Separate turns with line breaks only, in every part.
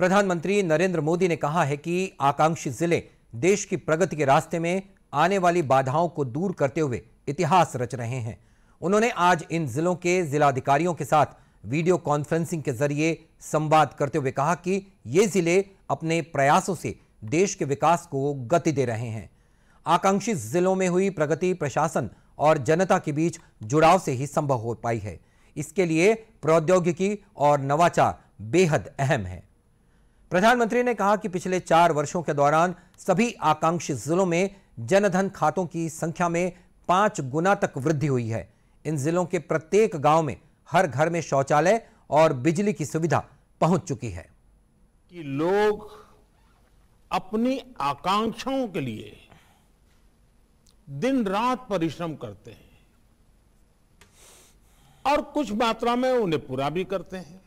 प्रधानमंत्री नरेंद्र मोदी ने कहा है कि आकांक्षी जिले देश की प्रगति के रास्ते में आने वाली बाधाओं को दूर करते हुए इतिहास रच रहे हैं उन्होंने आज इन जिलों के जिलाधिकारियों के साथ वीडियो कॉन्फ्रेंसिंग के जरिए संवाद करते हुए कहा कि ये जिले अपने प्रयासों से देश के विकास को गति दे रहे हैं आकांक्षी जिलों में हुई प्रगति प्रशासन और जनता के बीच जुड़ाव से ही संभव हो पाई है इसके लिए प्रौद्योगिकी और नवाचार बेहद अहम है प्रधानमंत्री ने कहा कि पिछले चार वर्षों के दौरान सभी आकांक्षी जिलों में जनधन खातों की संख्या में पांच गुना तक वृद्धि हुई है इन जिलों के प्रत्येक गांव में हर घर में शौचालय और बिजली की सुविधा पहुंच चुकी है
कि लोग अपनी आकांक्षाओं के लिए दिन रात परिश्रम करते हैं और कुछ मात्रा में उन्हें पूरा भी करते हैं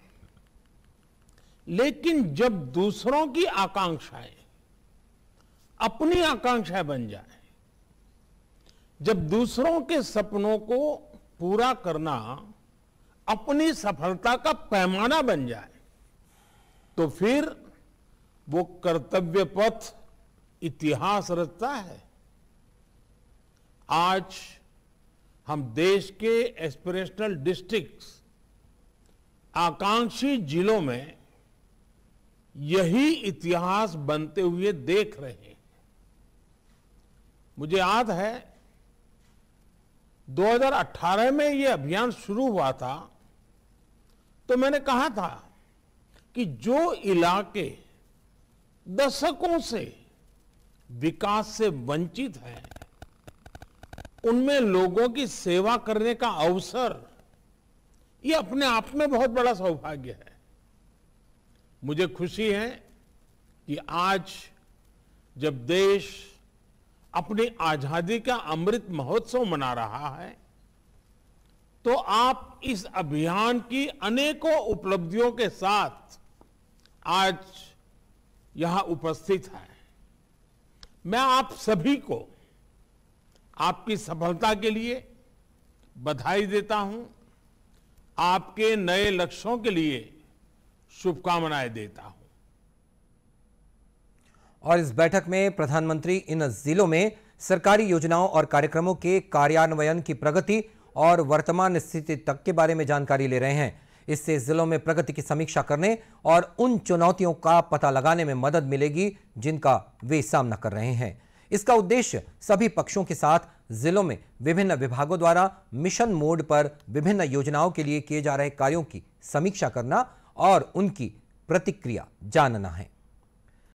लेकिन जब दूसरों की आकांक्षाएं अपनी आकांक्षाएं बन जाए जब दूसरों के सपनों को पूरा करना अपनी सफलता का पैमाना बन जाए तो फिर वो कर्तव्य पथ इतिहास रचता है आज हम देश के एस्पिरेशनल डिस्ट्रिक्ट्स आकांक्षी जिलों में यही इतिहास बनते हुए देख रहे हैं मुझे याद है 2018 में यह अभियान शुरू हुआ था तो मैंने कहा था कि जो इलाके दशकों से विकास से वंचित हैं उनमें लोगों की सेवा करने का अवसर ये अपने आप में बहुत बड़ा सौभाग्य है मुझे खुशी है कि आज जब देश अपनी आजादी का अमृत महोत्सव मना रहा है तो आप इस अभियान की अनेकों उपलब्धियों के साथ आज यहां उपस्थित हैं मैं आप सभी को आपकी सफलता के लिए बधाई देता हूं आपके नए लक्ष्यों के लिए शुभकामनाएं देता हूं
और इस बैठक में प्रधानमंत्री इन जिलों में सरकारी योजनाओं और कार्यक्रमों के कार्यान्वयन की प्रगति और वर्तमान स्थिति तक के बारे में जानकारी ले रहे हैं इससे जिलों में प्रगति की समीक्षा करने और उन चुनौतियों का पता लगाने में मदद मिलेगी जिनका वे सामना कर रहे हैं इसका उद्देश्य सभी पक्षों के साथ जिलों में विभिन्न विभागों द्वारा मिशन मोड पर विभिन्न योजनाओं के लिए किए जा रहे कार्यों की समीक्षा करना और उनकी प्रतिक्रिया जानना है